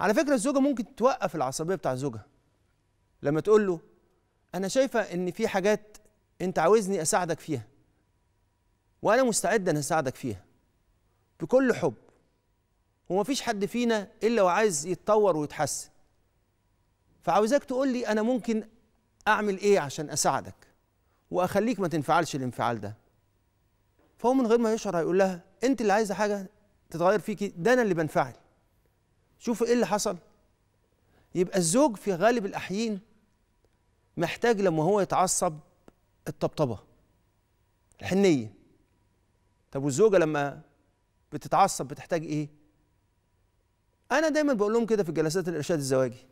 على فكره الزوجه ممكن توقف العصبيه بتاع زوجها لما تقول له انا شايفه ان في حاجات انت عاوزني اساعدك فيها وانا مستعد ان اساعدك فيها بكل حب ومفيش حد فينا الا وعايز يتطور ويتحسن فعاوزاك تقول لي انا ممكن اعمل ايه عشان اساعدك واخليك ما تنفعلش الانفعال ده فهو من غير ما يشعر هيقول لها انت اللي عايزه حاجه تتغير فيكي ده انا اللي بنفعل شوفوا ايه اللي حصل يبقى الزوج في غالب الاحيين محتاج لما هو يتعصب الطبطبه الحنيه طب والزوجه لما بتتعصب بتحتاج ايه انا دايما بقول لهم كده في جلسات الارشاد الزواجي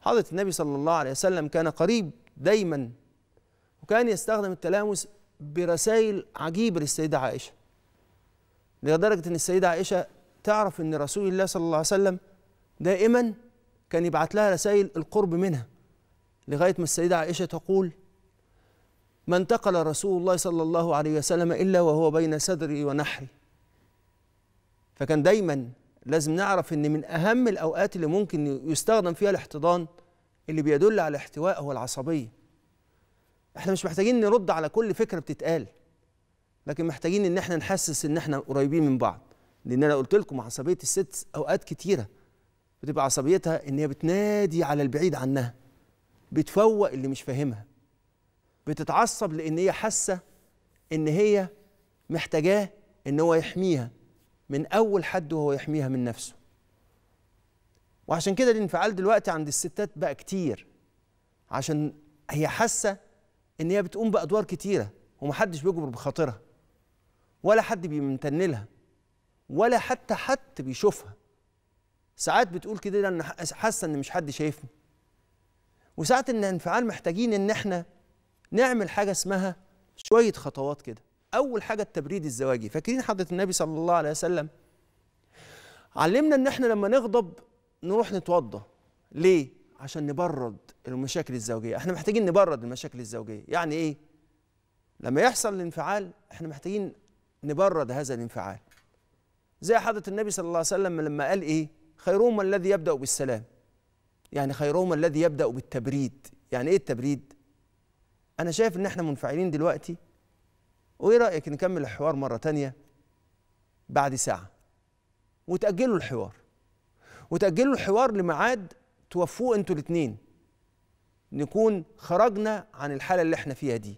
حضره النبي صلى الله عليه وسلم كان قريب دايما وكان يستخدم التلامس برسائل عجيبه للسيده عائشه لدرجه ان السيده عائشه تعرف ان رسول الله صلى الله عليه وسلم دائما كان يبعت لها رسائل القرب منها لغايه ما السيده عائشه تقول ما انتقل رسول الله صلى الله عليه وسلم الا وهو بين صدري ونحري فكان دايما لازم نعرف ان من اهم الاوقات اللي ممكن يستخدم فيها الاحتضان اللي بيدل على احتواء هو العصبيه احنا مش محتاجين نرد على كل فكره بتتقال لكن محتاجين ان احنا نحسس ان احنا قريبين من بعض لان انا قلت لكم عصبيه الست اوقات كتيره بتبقى عصبيتها ان هي بتنادي على البعيد عنها بتفوق اللي مش فاهمها بتتعصب لان هي حاسه ان هي محتاجاه ان هو يحميها من اول حد وهو يحميها من نفسه وعشان كده الانفعال دلوقتي عند الستات بقى كتير عشان هي حاسه ان هي بتقوم بادوار كتيره ومحدش بيجبر بخاطرها ولا حد بيمتن لها ولا حتى حد بيشوفها ساعات بتقول كده لان حاسه ان مش حد شايفني وساعات ان انفعال محتاجين ان احنا نعمل حاجه اسمها شويه خطوات كده اول حاجه التبريد الزواجي فاكرين حضره النبي صلى الله عليه وسلم علمنا ان احنا لما نغضب نروح نتوضى ليه عشان نبرد المشاكل الزوجيه احنا محتاجين نبرد المشاكل الزوجيه يعني ايه لما يحصل الانفعال احنا محتاجين نبرد هذا الانفعال زي حضرة النبي صلى الله عليه وسلم لما قال إيه خيرهم الذي يبدأ بالسلام يعني خيرهم الذي يبدأ بالتبريد يعني إيه التبريد أنا شايف إن إحنا منفعلين دلوقتي وإيه رأيك نكمل الحوار مرة تانية بعد ساعة وتأجلوا الحوار وتأجلوا الحوار لميعاد توفوه أنتوا الاتنين نكون خرجنا عن الحالة اللي إحنا فيها دي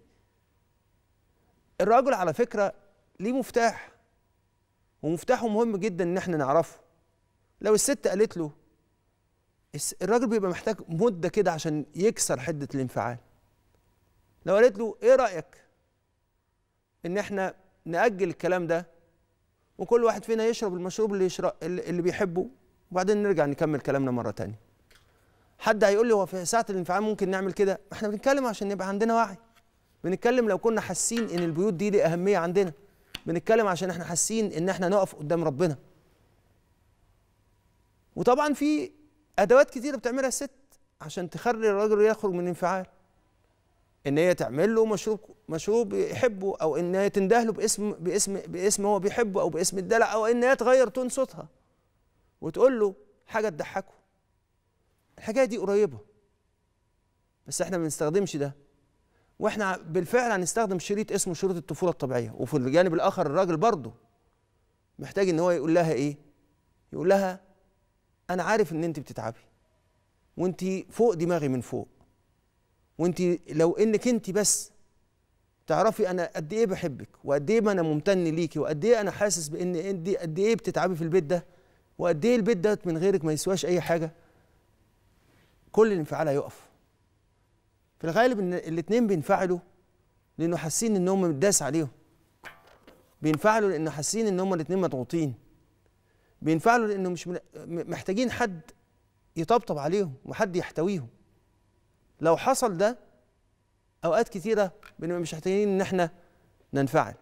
الراجل على فكرة ليه مفتاح ومفتاحه مهم جدا ان احنا نعرفه لو الست قالت له الراجل بيبقى محتاج مده كده عشان يكسر حده الانفعال لو قالت له ايه رايك ان احنا ناجل الكلام ده وكل واحد فينا يشرب المشروب اللي يشرب اللي بيحبه وبعدين نرجع نكمل كلامنا مره تانية حد هيقول لي هو في ساعه الانفعال ممكن نعمل كده ما احنا بنتكلم عشان يبقى عندنا وعي بنتكلم لو كنا حاسين ان البيوت دي لي اهميه عندنا بنتكلم عشان احنا حاسين ان احنا نقف قدام ربنا وطبعا في ادوات كتيره بتعملها الست عشان تخلي الرجل يخرج من الانفعال ان هي تعمل له مشروب مشروب يحبه او ان هي تنده له باسم باسم باسم هو بيحبه او باسم الدلع او ان هي تغير تون صوتها وتقول له حاجه تضحكه الحكايه دي قريبه بس احنا ما بنستخدمش ده واحنا بالفعل هنستخدم شريط اسمه شريط الطفوله الطبيعيه وفي الجانب الاخر الراجل برضه محتاج ان هو يقول لها ايه يقول لها انا عارف ان انت بتتعبي وانت فوق دماغي من فوق وانت لو انك انت بس تعرفي انا قد ايه بحبك وقد ايه انا ممتن ليكي وقد ايه انا حاسس بان انت قد ايه بتتعبي في البيت ده وقد ايه البيت ده من غيرك ما يسواش اي حاجه كل الانفعال هيقف في الغالب ان الاثنين بينفعلوا لانه حاسين ان هم متداس عليهم بينفعلوا لانه حاسين ان هم الاثنين مضغوطين بينفعلوا لانه مش محتاجين حد يطبطب عليهم وحد يحتويهم لو حصل ده اوقات كثيره بنبقى مش محتاجين ان احنا ننفعل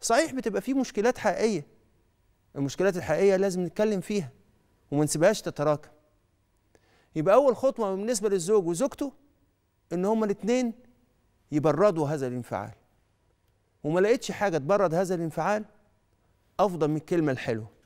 صحيح بتبقى في مشكلات حقيقيه المشكلات الحقيقيه لازم نتكلم فيها وما نسيبهاش تتراكم يبقى اول خطوه بالنسبه للزوج وزوجته ان هما الاثنين يبردوا هذا الانفعال وما لقيتش حاجه تبرد هذا الانفعال افضل من الكلمه الحلوه